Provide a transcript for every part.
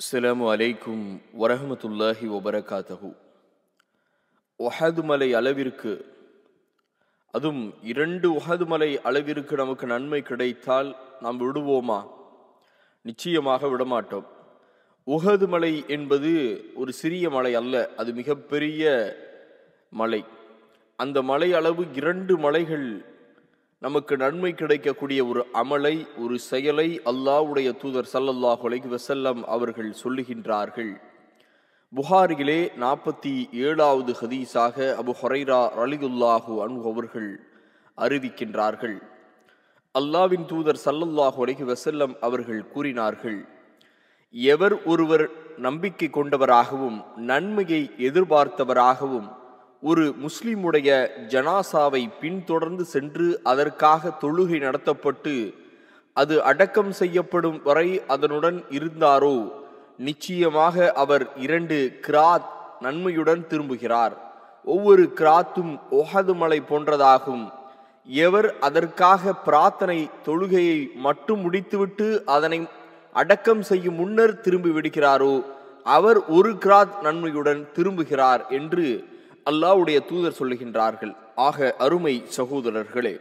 அஸ்லாம் அலைக்கும் வரஹமத்துல்லாஹி ஒபரகாத்தகு ஒஹது மலை அளவிற்கு அதுவும் இரண்டு ஒஹது மலை அளவிற்கு நமக்கு நன்மை கிடைத்தால் நாம் விடுவோமா நிச்சயமாக விடமாட்டோம் உகது மலை என்பது ஒரு சிறிய மலை அல்ல அது மிகப்பெரிய மலை அந்த மலை அளவு இரண்டு மலைகள் நமக்கு நன்மை கிடைக்கக்கூடிய ஒரு அமலை ஒரு செயலை அல்லாவுடைய தூதர் சல்லல்லாஹு உலகி வசல்லம் அவர்கள் சொல்லுகின்றார்கள் புகாரிலே நாற்பத்தி ஏழாவது ஹதீஸாக அபு ஹொரைரா ரலிகுல்லாஹு அன்பு அவர்கள் அறிவிக்கின்றார்கள் அல்லாவின் தூதர் சல்லல்லாஹ் உலகி வசல்லம் அவர்கள் கூறினார்கள் எவர் ஒருவர் நம்பிக்கை கொண்டவராகவும் நன்மையை எதிர்பார்த்தவராகவும் ஒரு முஸ்லிமுடைய ஜனாசாவை பின்தொடர்ந்து சென்று அதற்காக தொழுகை நடத்தப்பட்டு அது அடக்கம் செய்யப்படும் வரை அதனுடன் இருந்தாரோ நிச்சயமாக அவர் இரண்டு கிராத் நன்மையுடன் திரும்புகிறார் ஒவ்வொரு கிராத்தும் ஒகது மலை போன்றதாகும் எவர் அதற்காக பிரார்த்தனை தொழுகையை மட்டும் முடித்துவிட்டு அதனை அடக்கம் செய்யும் முன்னர் திரும்பி விடுகிறாரோ அவர் ஒரு கிராத் நன்மையுடன் திரும்புகிறார் என்று அல்லாவுடைய தூதர் சொல்லுகின்றார்கள் ஆக அருமை சகோதரர்களே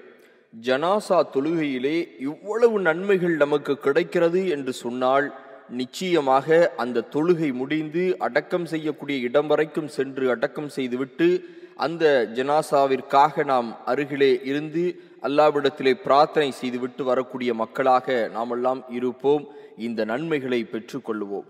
ஜனாசா தொழுகையிலே இவ்வளவு நன்மைகள் நமக்கு கிடைக்கிறது என்று சொன்னால் நிச்சயமாக அந்த தொழுகை முடிந்து அடக்கம் செய்யக்கூடிய இடம் வரைக்கும் சென்று அடக்கம் செய்துவிட்டு அந்த ஜனாசாவிற்காக நாம் அருகிலே இருந்து அல்லாவிடத்திலே பிரார்த்தனை செய்துவிட்டு வரக்கூடிய மக்களாக நாமெல்லாம் இருப்போம் இந்த நன்மைகளை பெற்றுக்கொள்வோம்